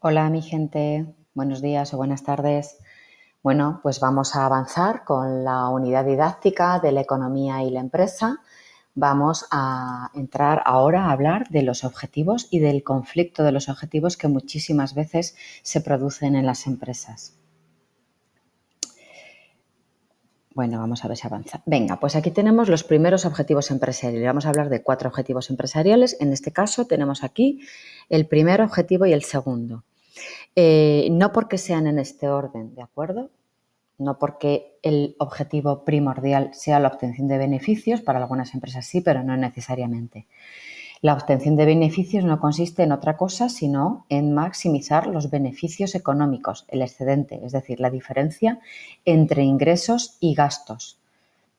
Hola mi gente, buenos días o buenas tardes. Bueno, pues vamos a avanzar con la unidad didáctica de la economía y la empresa. Vamos a entrar ahora a hablar de los objetivos y del conflicto de los objetivos que muchísimas veces se producen en las empresas. Bueno, vamos a ver si avanza. Venga, pues aquí tenemos los primeros objetivos empresariales. Vamos a hablar de cuatro objetivos empresariales. En este caso tenemos aquí el primer objetivo y el segundo. Eh, no porque sean en este orden, ¿de acuerdo? No porque el objetivo primordial sea la obtención de beneficios, para algunas empresas sí, pero no necesariamente. La obtención de beneficios no consiste en otra cosa sino en maximizar los beneficios económicos, el excedente, es decir, la diferencia entre ingresos y gastos.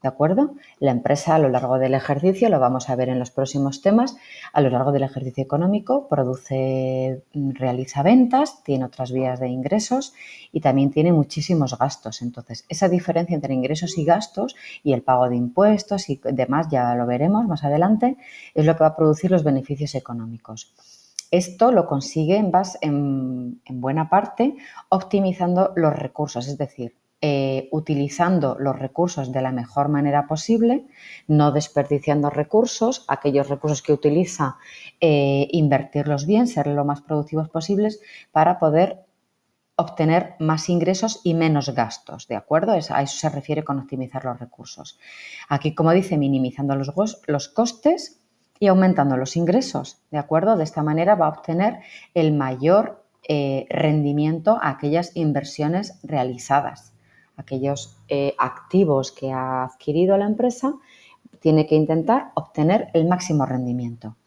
¿De acuerdo? La empresa a lo largo del ejercicio, lo vamos a ver en los próximos temas, a lo largo del ejercicio económico produce, mm, realiza ventas, tiene otras vías de ingresos y también tiene muchísimos gastos. Entonces, esa diferencia entre ingresos y gastos y el pago de impuestos y demás, ya lo veremos más adelante, es lo que va a producir los beneficios económicos. Esto lo consigue en, en buena parte optimizando los recursos, es decir, eh, utilizando los recursos de la mejor manera posible, no desperdiciando recursos, aquellos recursos que utiliza, eh, invertirlos bien, ser lo más productivos posibles para poder obtener más ingresos y menos gastos, ¿de acuerdo? a eso se refiere con optimizar los recursos. Aquí, como dice, minimizando los, los costes y aumentando los ingresos, ¿de acuerdo? De esta manera va a obtener el mayor eh, rendimiento a aquellas inversiones realizadas aquellos eh, activos que ha adquirido la empresa, tiene que intentar obtener el máximo rendimiento.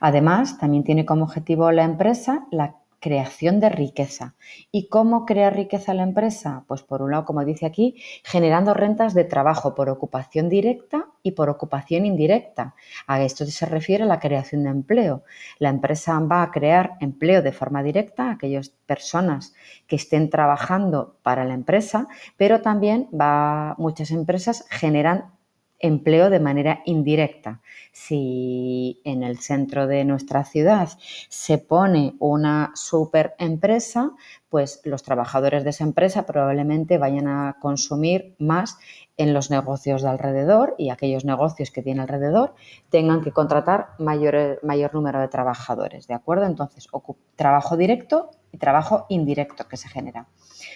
Además, también tiene como objetivo la empresa la creación de riqueza. ¿Y cómo crea riqueza la empresa? Pues por un lado, como dice aquí, generando rentas de trabajo por ocupación directa y por ocupación indirecta. A esto se refiere la creación de empleo. La empresa va a crear empleo de forma directa, aquellas personas que estén trabajando para la empresa, pero también va, muchas empresas generan empleo de manera indirecta. Si en el centro de nuestra ciudad se pone una super empresa, pues los trabajadores de esa empresa probablemente vayan a consumir más en los negocios de alrededor y aquellos negocios que tiene alrededor tengan que contratar mayor, mayor número de trabajadores, ¿de acuerdo? Entonces, trabajo directo y trabajo indirecto que se genera.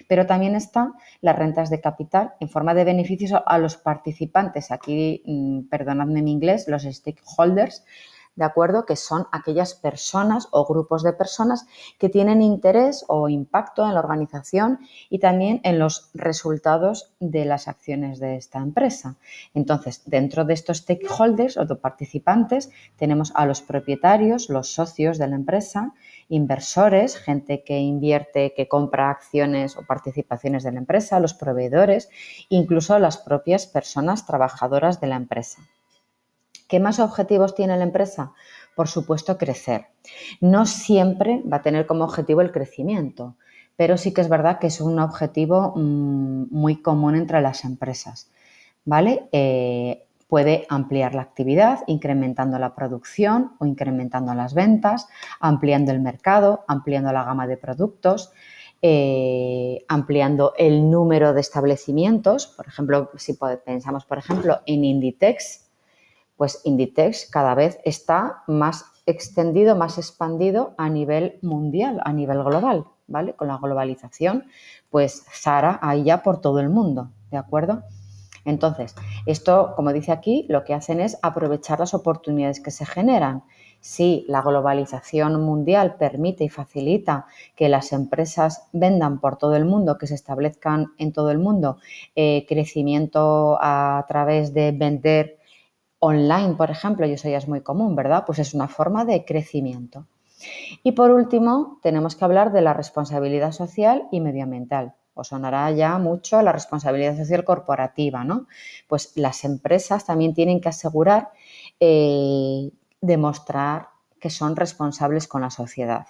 Pero también están las rentas de capital en forma de beneficios a los participantes. Aquí, mm, perdonadme mi inglés, los stakeholders, ¿de acuerdo? Que son aquellas personas o grupos de personas que tienen interés o impacto en la organización y también en los resultados de las acciones de esta empresa. Entonces, dentro de estos stakeholders o participantes, tenemos a los propietarios, los socios de la empresa, inversores, gente que invierte, que compra acciones o participaciones de la empresa, los proveedores, incluso las propias personas trabajadoras de la empresa. ¿Qué más objetivos tiene la empresa? Por supuesto, crecer. No siempre va a tener como objetivo el crecimiento, pero sí que es verdad que es un objetivo mm, muy común entre las empresas. ¿Vale? Eh, puede ampliar la actividad, incrementando la producción o incrementando las ventas, ampliando el mercado, ampliando la gama de productos, eh, ampliando el número de establecimientos. Por ejemplo, si pensamos, por ejemplo, en Inditex, pues Inditex cada vez está más extendido, más expandido a nivel mundial, a nivel global, ¿vale? Con la globalización, pues Zara ahí ya por todo el mundo, ¿de acuerdo? Entonces, esto, como dice aquí, lo que hacen es aprovechar las oportunidades que se generan. Si la globalización mundial permite y facilita que las empresas vendan por todo el mundo, que se establezcan en todo el mundo, eh, crecimiento a través de vender online, por ejemplo, y eso ya es muy común, ¿verdad? Pues es una forma de crecimiento. Y por último, tenemos que hablar de la responsabilidad social y medioambiental os sonará ya mucho la responsabilidad social corporativa, ¿no? Pues las empresas también tienen que asegurar eh, demostrar que son responsables con la sociedad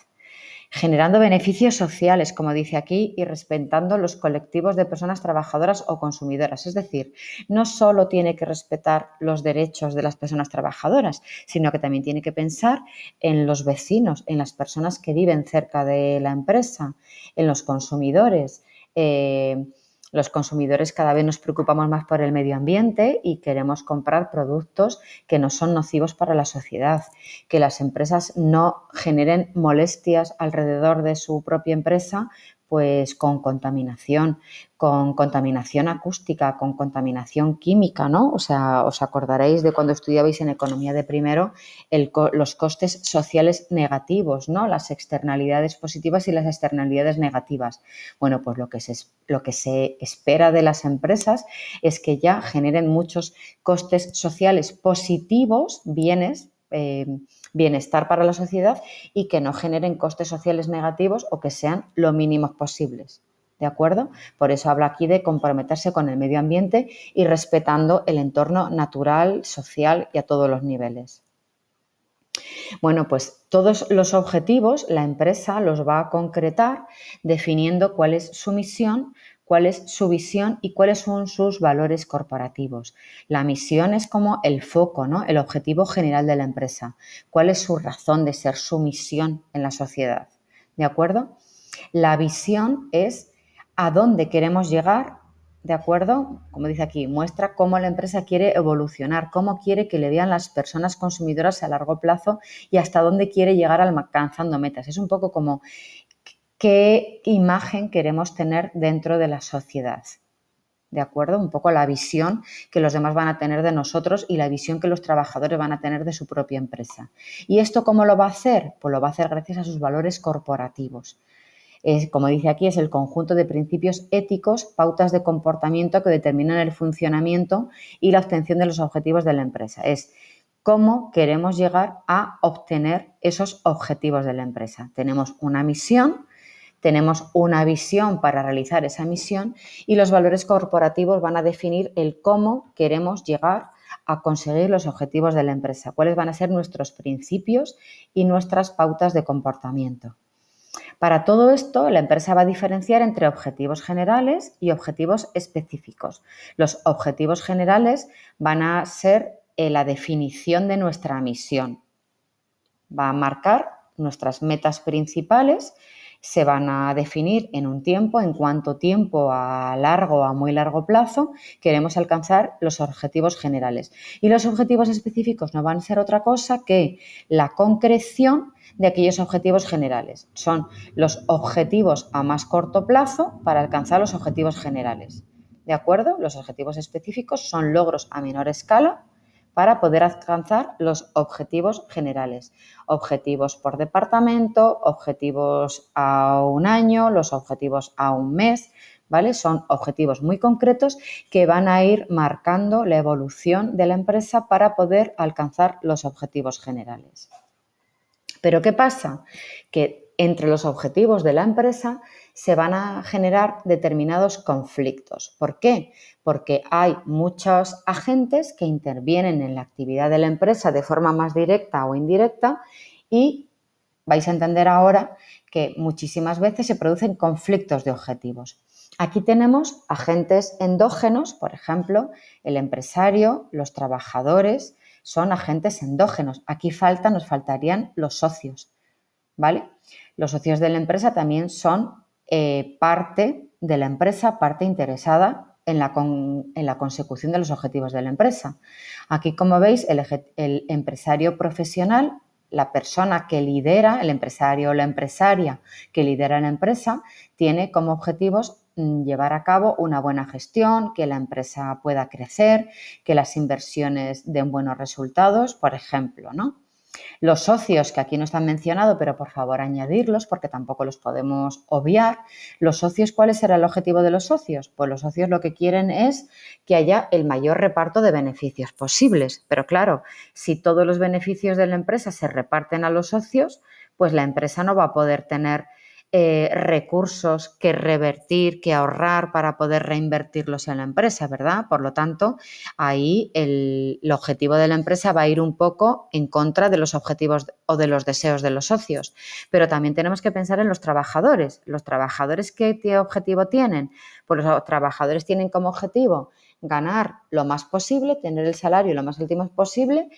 generando beneficios sociales, como dice aquí, y respetando los colectivos de personas trabajadoras o consumidoras. Es decir, no solo tiene que respetar los derechos de las personas trabajadoras, sino que también tiene que pensar en los vecinos, en las personas que viven cerca de la empresa, en los consumidores, eh, los consumidores cada vez nos preocupamos más por el medio ambiente y queremos comprar productos que no son nocivos para la sociedad, que las empresas no generen molestias alrededor de su propia empresa pues con contaminación, con contaminación acústica, con contaminación química, ¿no? O sea, os acordaréis de cuando estudiabais en economía de primero los costes sociales negativos, ¿no? Las externalidades positivas y las externalidades negativas. Bueno, pues lo que se, lo que se espera de las empresas es que ya generen muchos costes sociales positivos, bienes. Eh, bienestar para la sociedad y que no generen costes sociales negativos o que sean lo mínimos posibles. ¿De acuerdo? Por eso habla aquí de comprometerse con el medio ambiente y respetando el entorno natural, social y a todos los niveles. Bueno, pues todos los objetivos la empresa los va a concretar definiendo cuál es su misión, cuál es su visión y cuáles son sus valores corporativos. La misión es como el foco, ¿no? el objetivo general de la empresa, cuál es su razón de ser, su misión en la sociedad. ¿De acuerdo? La visión es a dónde queremos llegar, ¿de acuerdo? Como dice aquí, muestra cómo la empresa quiere evolucionar, cómo quiere que le vean las personas consumidoras a largo plazo y hasta dónde quiere llegar alcanzando metas. Es un poco como qué imagen queremos tener dentro de la sociedad. ¿De acuerdo? Un poco la visión que los demás van a tener de nosotros y la visión que los trabajadores van a tener de su propia empresa. ¿Y esto cómo lo va a hacer? Pues lo va a hacer gracias a sus valores corporativos. Es, como dice aquí, es el conjunto de principios éticos, pautas de comportamiento que determinan el funcionamiento y la obtención de los objetivos de la empresa. Es cómo queremos llegar a obtener esos objetivos de la empresa. Tenemos una misión, tenemos una visión para realizar esa misión y los valores corporativos van a definir el cómo queremos llegar a conseguir los objetivos de la empresa, cuáles van a ser nuestros principios y nuestras pautas de comportamiento. Para todo esto, la empresa va a diferenciar entre objetivos generales y objetivos específicos. Los objetivos generales van a ser eh, la definición de nuestra misión. Va a marcar nuestras metas principales se van a definir en un tiempo, en cuánto tiempo a largo o a muy largo plazo queremos alcanzar los objetivos generales. Y los objetivos específicos no van a ser otra cosa que la concreción de aquellos objetivos generales. Son los objetivos a más corto plazo para alcanzar los objetivos generales. ¿De acuerdo? Los objetivos específicos son logros a menor escala para poder alcanzar los objetivos generales. Objetivos por departamento, objetivos a un año, los objetivos a un mes, ¿vale? Son objetivos muy concretos que van a ir marcando la evolución de la empresa para poder alcanzar los objetivos generales. Pero ¿qué pasa? Que entre los objetivos de la empresa se van a generar determinados conflictos. ¿Por qué? Porque hay muchos agentes que intervienen en la actividad de la empresa de forma más directa o indirecta y vais a entender ahora que muchísimas veces se producen conflictos de objetivos. Aquí tenemos agentes endógenos, por ejemplo, el empresario, los trabajadores, son agentes endógenos. Aquí falta, nos faltarían los socios, ¿vale? Los socios de la empresa también son eh, parte de la empresa, parte interesada en la, consecución de los objetivos de la empresa. Aquí, como veis, el empresario profesional, la persona que lidera, el empresario o la empresaria que lidera la empresa, tiene como objetivos mm, llevar a cabo una buena gestión, que la empresa pueda crecer, que las inversiones den buenos resultados, por ejemplo, ¿no? Los socios, que aquí no están mencionados, pero por favor añadirlos porque tampoco los podemos obviar. Los socios, ¿cuál será el objetivo de los socios? Pues los socios lo que quieren es que haya el mayor reparto de beneficios posibles. Pero claro, si todos los beneficios de la empresa se reparten a los socios, pues la empresa no va a poder tener eh, recursos que revertir, que ahorrar para poder reinvertirlos en la empresa, ¿verdad? Por lo tanto, ahí el, objetivo de la empresa va a ir un poco en contra de los objetivos o de los deseos de los socios. Pero también tenemos que pensar en los trabajadores. ¿Los trabajadores qué, objetivo tienen? Pues los trabajadores tienen como objetivo ganar lo más posible, tener el salario lo más último posible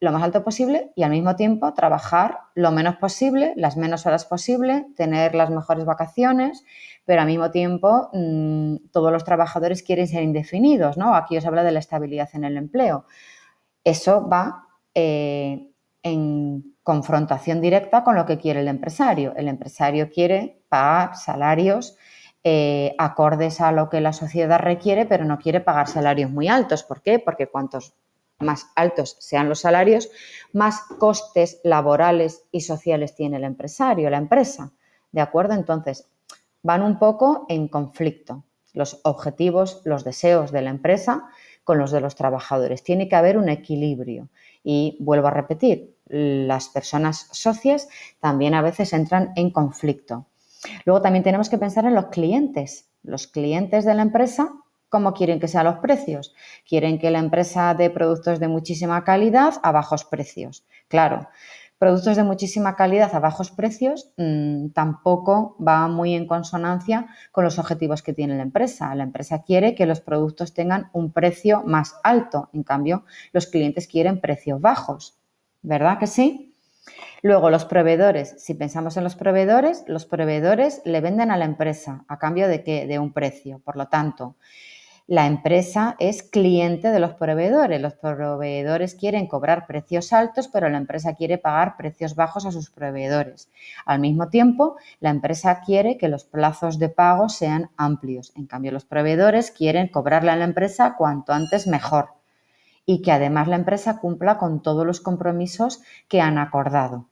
lo más alto posible y al mismo tiempo trabajar lo menos posible, las menos horas posible, tener las mejores vacaciones, pero al mismo tiempo mm, todos los trabajadores quieren ser indefinidos, ¿no? Aquí os habla de la estabilidad en el empleo. Eso va eh, en confrontación directa con lo que quiere el empresario. El empresario quiere pagar salarios eh, acordes a lo que la sociedad requiere, pero no quiere pagar salarios muy altos. ¿Por qué? Porque cuántos más altos sean los salarios, más costes laborales y sociales tiene el empresario, la empresa. ¿De acuerdo? Entonces, van un poco en conflicto los objetivos, los deseos de la empresa con los de los trabajadores. Tiene que haber un equilibrio. Y vuelvo a repetir, las personas socias también a veces entran en conflicto. Luego también tenemos que pensar en los clientes. Los clientes de la empresa ¿Cómo quieren que sean los precios? Quieren que la empresa dé productos de muchísima calidad a bajos precios. Claro, productos de muchísima calidad a bajos precios mm, tampoco va muy en consonancia con los objetivos que tiene la empresa. La empresa quiere que los productos tengan un precio más alto, en cambio los clientes quieren precios bajos, ¿verdad que sí? Luego los proveedores, si pensamos en los proveedores, los proveedores le venden a la empresa a cambio de qué? De un precio. Por lo tanto, la empresa es cliente de los proveedores. Los proveedores quieren cobrar precios altos, pero la empresa quiere pagar precios bajos a sus proveedores. Al mismo tiempo, la empresa quiere que los plazos de pago sean amplios. En cambio, los proveedores quieren cobrarle a la empresa cuanto antes mejor y que además la empresa cumpla con todos los compromisos que han acordado.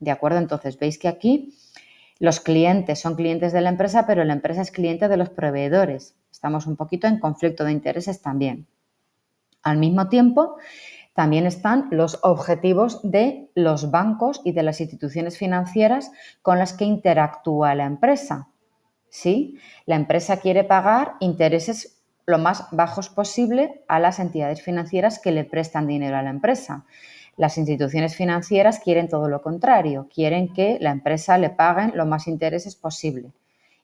¿De acuerdo? Entonces, veis que aquí los clientes son clientes de la empresa, pero la empresa es cliente de los proveedores Estamos un poquito en conflicto de intereses también. Al mismo tiempo, también están los objetivos de los bancos y de las instituciones financieras con las que interactúa la empresa. ¿Sí? La empresa quiere pagar intereses lo más bajos posible a las entidades financieras que le prestan dinero a la empresa. Las instituciones financieras quieren todo lo contrario, quieren que la empresa le paguen lo más intereses posible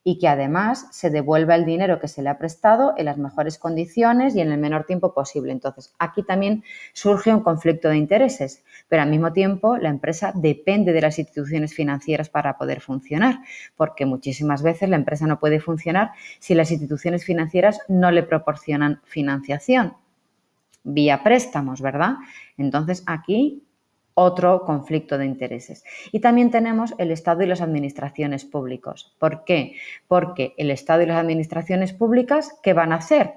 y que además se devuelva el dinero que se le ha prestado en las mejores condiciones y en el menor tiempo posible. Entonces, aquí también surge un conflicto de intereses, pero al mismo tiempo la empresa depende de las instituciones financieras para poder funcionar, porque muchísimas veces la empresa no puede funcionar si las instituciones financieras no le proporcionan financiación vía préstamos, ¿verdad? Entonces, aquí otro conflicto de intereses. Y también tenemos el Estado y las administraciones públicas. ¿Por qué? Porque el Estado y las administraciones públicas, ¿qué van a hacer?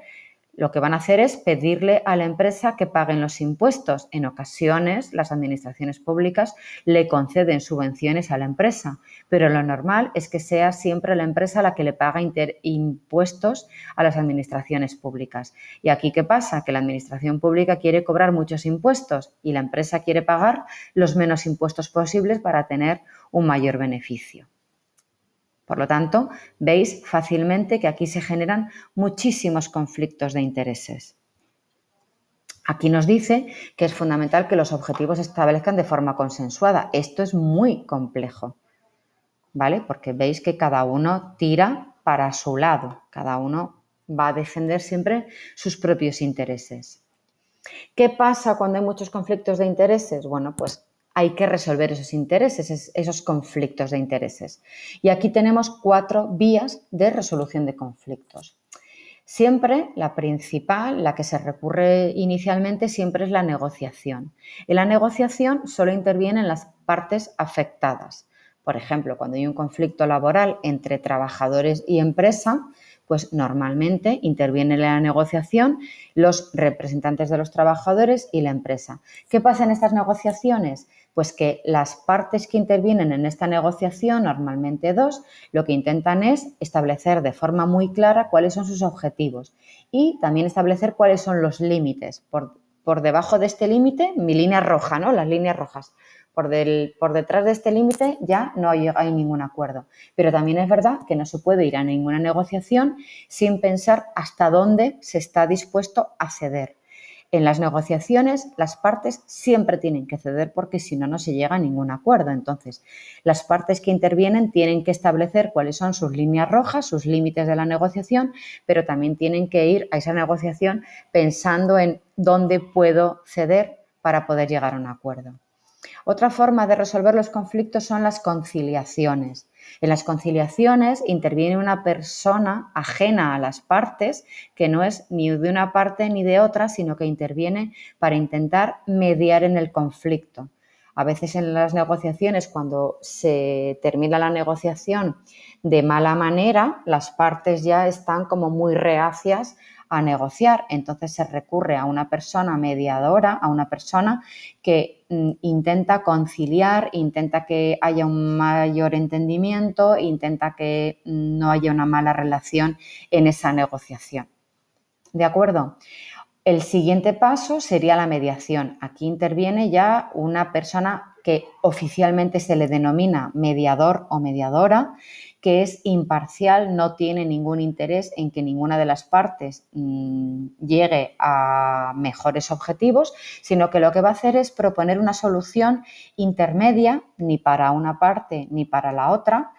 lo que van a hacer es pedirle a la empresa que paguen los impuestos. En ocasiones, las administraciones públicas le conceden subvenciones a la empresa, pero lo normal es que sea siempre la empresa la que le paga impuestos a las administraciones públicas. ¿Y aquí qué pasa? Que la administración pública quiere cobrar muchos impuestos y la empresa quiere pagar los menos impuestos posibles para tener un mayor beneficio. Por lo tanto, veis fácilmente que aquí se generan muchísimos conflictos de intereses. Aquí nos dice que es fundamental que los objetivos se establezcan de forma consensuada. Esto es muy complejo, ¿vale? Porque veis que cada uno tira para su lado, cada uno va a defender siempre sus propios intereses. ¿Qué pasa cuando hay muchos conflictos de intereses? Bueno, pues hay que resolver esos intereses, esos conflictos de intereses. Y aquí tenemos cuatro vías de resolución de conflictos. Siempre la principal, la que se recurre inicialmente, siempre es la negociación. En la negociación solo intervienen las partes afectadas. Por ejemplo, cuando hay un conflicto laboral entre trabajadores y empresa, pues normalmente intervienen en la negociación los representantes de los trabajadores y la empresa. ¿Qué pasa en estas negociaciones? Pues que las partes que intervienen en esta negociación, normalmente dos, lo que intentan es establecer de forma muy clara cuáles son sus objetivos y también establecer cuáles son los límites. Por, por debajo de este límite, mi línea roja, ¿no? Las líneas rojas. Por, por, detrás de este límite ya no hay, ningún acuerdo. Pero también es verdad que no se puede ir a ninguna negociación sin pensar hasta dónde se está dispuesto a ceder. En las negociaciones las partes siempre tienen que ceder porque si no, no se llega a ningún acuerdo. Entonces, las partes que intervienen tienen que establecer cuáles son sus líneas rojas, sus límites de la negociación, pero también tienen que ir a esa negociación pensando en dónde puedo ceder para poder llegar a un acuerdo. Otra forma de resolver los conflictos son las conciliaciones. En las conciliaciones interviene una persona ajena a las partes, que no es ni de una parte ni de otra, sino que interviene para intentar mediar en el conflicto. A veces en las negociaciones, cuando se termina la negociación de mala manera, las partes ya están como muy reacias a negociar. Entonces se recurre a una persona mediadora, a una persona que mm, intenta conciliar, intenta que haya un mayor entendimiento, intenta que mm, no haya una mala relación en esa negociación. ¿De acuerdo? El siguiente paso sería la mediación. Aquí interviene ya una persona que oficialmente se le denomina mediador o mediadora que es imparcial, no tiene ningún interés en que ninguna de las partes mm, llegue a mejores objetivos, sino que lo que va a hacer es proponer una solución intermedia, ni para una parte ni para la otra,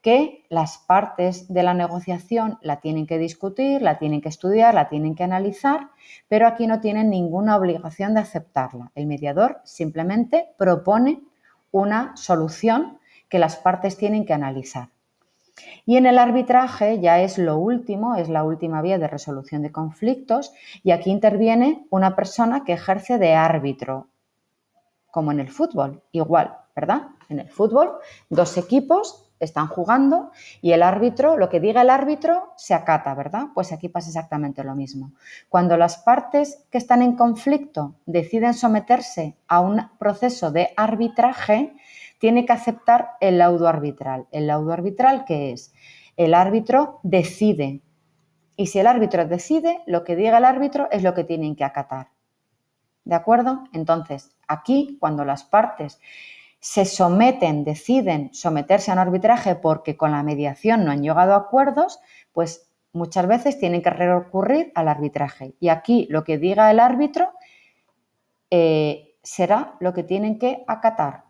que las partes de la negociación la tienen que discutir, la tienen que estudiar, la tienen que analizar, pero aquí no tienen ninguna obligación de aceptarla. El mediador simplemente propone una solución que las partes tienen que analizar. Y en el arbitraje ya es lo último, es la última vía de resolución de conflictos y aquí interviene una persona que ejerce de árbitro, como en el fútbol, igual, ¿verdad? En el fútbol, dos equipos están jugando y el árbitro, lo que diga el árbitro, se acata, ¿verdad? Pues aquí pasa exactamente lo mismo. Cuando las partes que están en conflicto deciden someterse a un proceso de arbitraje, tiene que aceptar el laudo arbitral. El laudo arbitral, ¿qué es? El árbitro decide. Y si el árbitro decide, lo que diga el árbitro es lo que tienen que acatar. ¿De acuerdo? Entonces, aquí, cuando las partes se someten, deciden someterse a un arbitraje porque con la mediación no han llegado a acuerdos, pues muchas veces tienen que recurrir al arbitraje. Y aquí lo que diga el árbitro eh, será lo que tienen que acatar.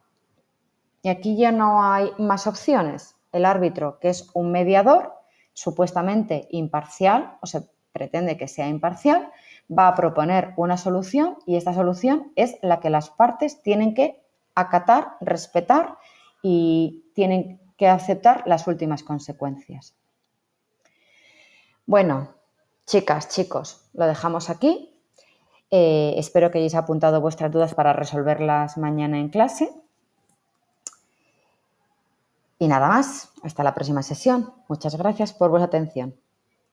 Y aquí ya no hay más opciones. El árbitro, que es un mediador, supuestamente imparcial, o se pretende que sea imparcial, va a proponer una solución y esta solución es la que las partes tienen que acatar, respetar y tienen que aceptar las últimas consecuencias. Bueno, chicas, chicos, lo dejamos aquí. Eh, espero que hayáis apuntado vuestras dudas para resolverlas mañana en clase. Y nada más, hasta la próxima sesión. Muchas gracias por vuestra atención.